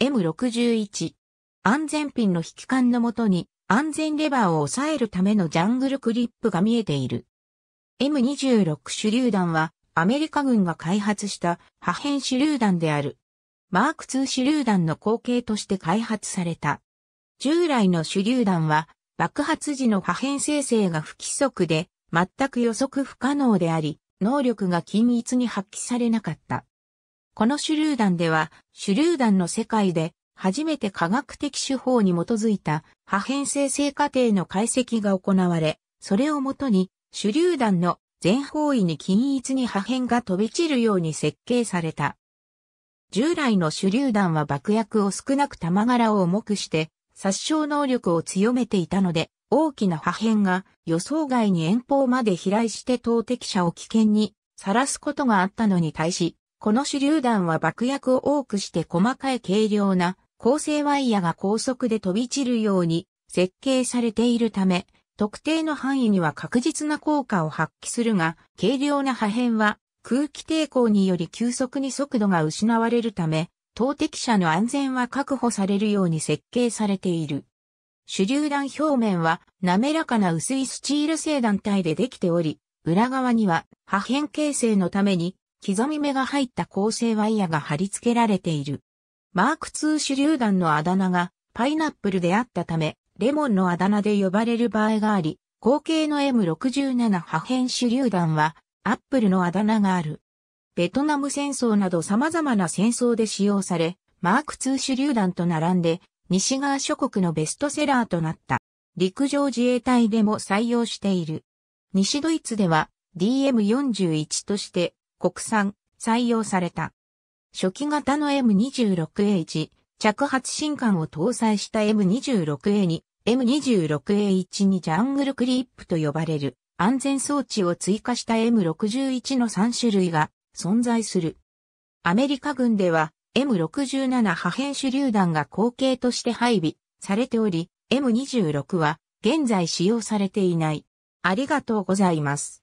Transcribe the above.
M61。安全ピンの引き管のもとに安全レバーを抑えるためのジャングルクリップが見えている。M26 手榴弾はアメリカ軍が開発した破片手榴弾である。マーク2手榴弾の後継として開発された。従来の手榴弾は爆発時の破片生成が不規則で全く予測不可能であり、能力が均一に発揮されなかった。この手榴弾では、手榴弾の世界で初めて科学的手法に基づいた破片生成過程の解析が行われ、それをもとに手榴弾の全方位に均一に破片が飛び散るように設計された。従来の手榴弾は爆薬を少なく玉柄を重くして殺傷能力を強めていたので、大きな破片が予想外に遠方まで飛来して投擲者を危険にさらすことがあったのに対し、この手榴弾は爆薬を多くして細かい軽量な構成ワイヤが高速で飛び散るように設計されているため、特定の範囲には確実な効果を発揮するが、軽量な破片は空気抵抗により急速に速度が失われるため、投擲者の安全は確保されるように設計されている。手榴弾表面は滑らかな薄いスチール製弾体でできており、裏側には破片形成のために刻み目が入った構成ワイヤが貼り付けられている。マーク2手榴弾のあだ名がパイナップルであったため、レモンのあだ名で呼ばれる場合があり、後継の M67 破片手榴弾はアップルのあだ名がある。ベトナム戦争など様々な戦争で使用され、マーク2手榴弾と並んで西側諸国のベストセラーとなった。陸上自衛隊でも採用している。西ドイツでは DM41 として国産、採用された。初期型の M26A1、着発新艦を搭載した M26A2、M26A1 にジャングルクリップと呼ばれる安全装置を追加した M61 の3種類が存在する。アメリカ軍では M67 破片手榴弾が後継として配備されており、M26 は現在使用されていない。ありがとうございます。